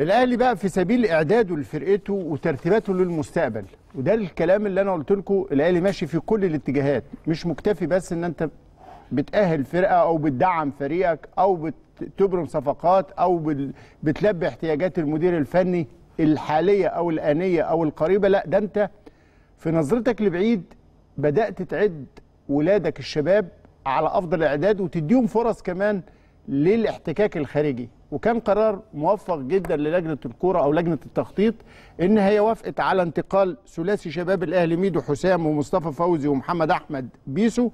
الاهلي بقى في سبيل اعداده لفرقته وترتيباته للمستقبل وده الكلام اللي انا قلت لكم الاهلي ماشي في كل الاتجاهات مش مكتفي بس ان انت بتاهل فرقه او بتدعم فريقك او بتبرم صفقات او بتلبي احتياجات المدير الفني الحاليه او الانيه او القريبه لا ده انت في نظرتك لبعيد بدات تعد ولادك الشباب على افضل اعداد وتديهم فرص كمان للاحتكاك الخارجي وكان قرار موفق جدا للجنه الكوره او لجنه التخطيط ان هي وافقت على انتقال ثلاثي شباب الاهلي ميدو حسام ومصطفى فوزي ومحمد احمد بيسو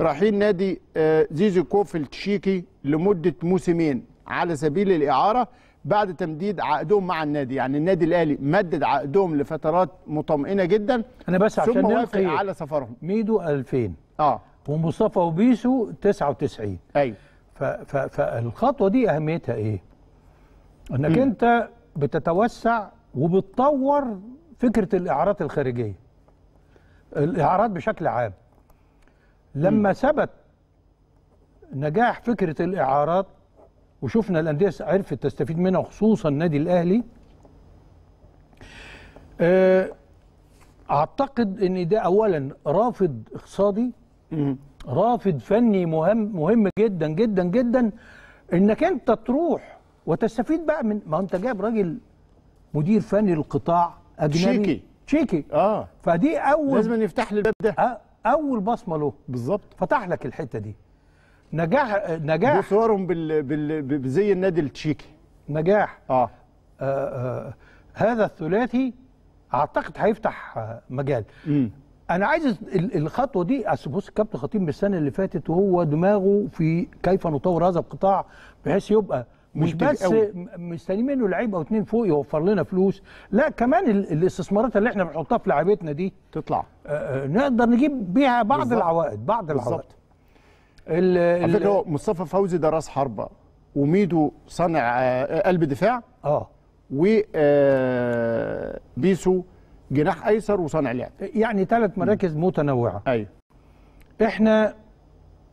رايحين نادي آه، زيزو كوف التشيكي لمده موسمين على سبيل الاعاره بعد تمديد عقدهم مع النادي يعني النادي الاهلي مدد عقدهم لفترات مطمئنه جدا انا بس عشان ثم وافق على سفرهم ميدو 2000 اه ومصطفى وبيسو 99 ايوه فالخطوه دي اهميتها ايه انك م. انت بتتوسع وبتطور فكره الاعارات الخارجيه الاعارات بشكل عام لما ثبت نجاح فكره الاعارات وشفنا الانديه عرفت تستفيد منها خصوصا النادي الاهلي آه، اعتقد ان ده اولا رافض اقتصادي رافد فني مهم مهم جدا جدا جدا انك انت تروح وتستفيد بقى من ما انت جايب راجل مدير فني للقطاع اجنبي تشيكي تشيكي اه فدي اول لازم يفتح لي الباب ده اول بصمه له بالظبط فتح لك الحته دي نجاح نجاح بصورهم بال... بال... بزي النادي التشيكي نجاح آه. آه, آه هذا الثلاثي اعتقد هيفتح مجال مم. انا عايز الخطوه دي اصل بص الكابتن خطيب من السنه اللي فاتت وهو دماغه في كيف نطور هذا القطاع بحيث يبقى مش بس مستنيين منه لعيب او اتنين فوق يوفر لنا فلوس لا كمان الاستثمارات اللي احنا بنحطها في لعيبتنا دي تطلع آه, آه، نقدر نجيب بيها بعض بالزبط. العوائد بعض العوائد على فكره هو مصطفى فوزي ده راس حربه وميدو صانع آه، قلب دفاع اه وبيسو آه، جناح ايسر وصانع لعب يعني ثلاث مراكز متنوعه ايوه احنا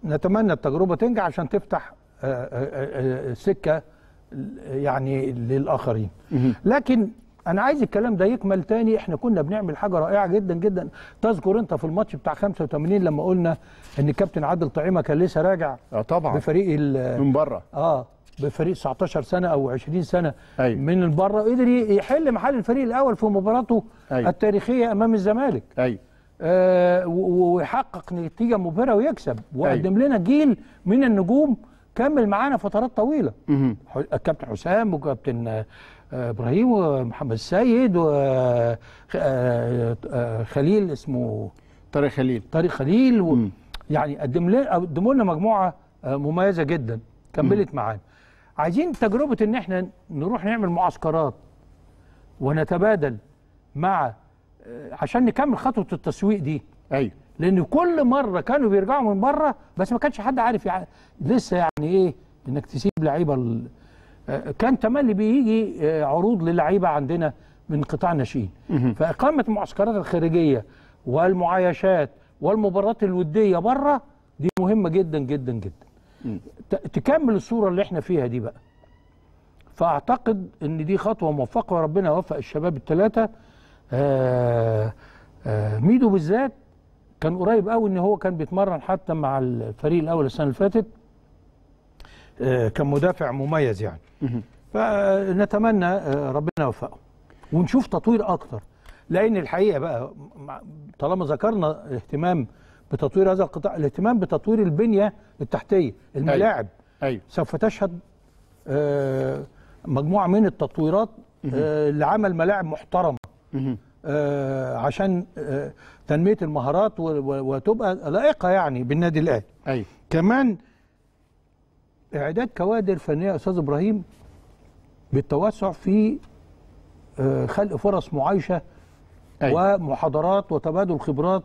نتمنى التجربه تنجح عشان تفتح آه، آه، آه، سكه يعني للاخرين لكن انا عايز الكلام ده يكمل تاني احنا كنا بنعمل حاجه رائعه جدا جدا تذكر انت في الماتش بتاع 85 لما قلنا ان كابتن عادل طعيمه كان لسه راجع اه طبعا بفريق من بره اه بفريق 19 سنه او 20 سنه أيوة. من بره قدر يحل محل الفريق الاول في مباراته أيوة. التاريخيه امام الزمالك أيوة. آه ويحقق نتيجه مبهره ويكسب وقدم أيوة. لنا جيل من النجوم كمل معانا فترات طويله الكابتن حسام وكابتن آه، ابراهيم ومحمد السيد وخليل آه، آه، اسمه طارق خليل طارق خليل و... يعني قدم لنا قدموا لنا مجموعه مميزه جدا كملت معانا عايزين تجربه ان احنا نروح نعمل معسكرات ونتبادل مع عشان نكمل خطوه التسويق دي ايوه لان كل مره كانوا بيرجعوا من بره بس ما كانش حد عارف يعني لسه يعني ايه انك تسيب لعيبه كان تملي بيجي عروض للعيبه عندنا من قطاع ناشئين فاقامه المعسكرات الخارجيه والمعايشات والمباريات الوديه بره دي مهمه جدا جدا جدا تكمل الصوره اللي احنا فيها دي بقى فاعتقد ان دي خطوه موفقه وربنا وفق الشباب الثلاثه آه، آه، ميدو بالذات كان قريب قوي ان هو كان بيتمرن حتى مع الفريق الاول السنه اللي فاتت آه، كان مدافع مميز يعني فنتمنى ربنا يوفقه ونشوف تطوير اكتر لان الحقيقه بقى طالما ذكرنا اهتمام بتطوير هذا القطاع الاهتمام بتطوير البنية التحتية أيوه، الملاعب أيوة. أيوة. سوف تشهد آه، مجموعة من التطويرات آه، لعمل ملاعب محترمة آه، عشان تنمية المهارات وتبقى لائقة يعني بالنادي الأهلي أيوة. كمان إعداد كوادر فنية أستاذ إبراهيم بالتوسع في خلق فرص معايشة أيوة. ومحاضرات وتبادل خبرات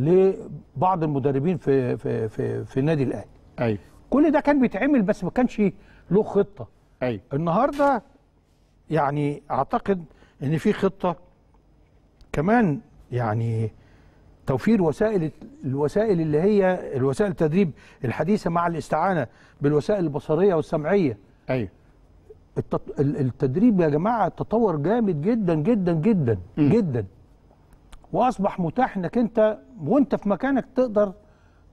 لبعض المدربين في في في, في النادي الاهلي ايوه كل ده كان بيتعمل بس ما كانش له خطه ايوه النهارده يعني اعتقد ان في خطه كمان يعني توفير وسائل الوسائل اللي هي الوسائل التدريب الحديثه مع الاستعانه بالوسائل البصريه والسمعيه ايوه التدريب يا جماعه تطور جامد جدا جدا جدا م. جدا واصبح متاح انك انت وانت في مكانك تقدر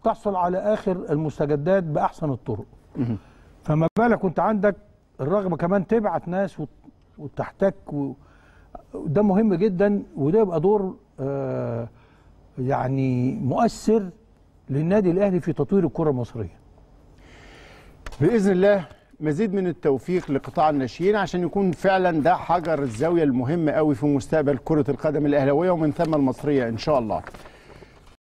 تحصل على اخر المستجدات باحسن الطرق فما بالك وانت عندك الرغبه كمان تبعت ناس وتحتك وده مهم جدا وده يبقى دور آه، يعني مؤثر للنادي الاهلي في تطوير الكره المصريه باذن الله مزيد من التوفيق لقطاع الناشئين عشان يكون فعلا ده حجر الزاويه المهم قوي في مستقبل كره القدم الاهلاويه ومن ثم المصريه ان شاء الله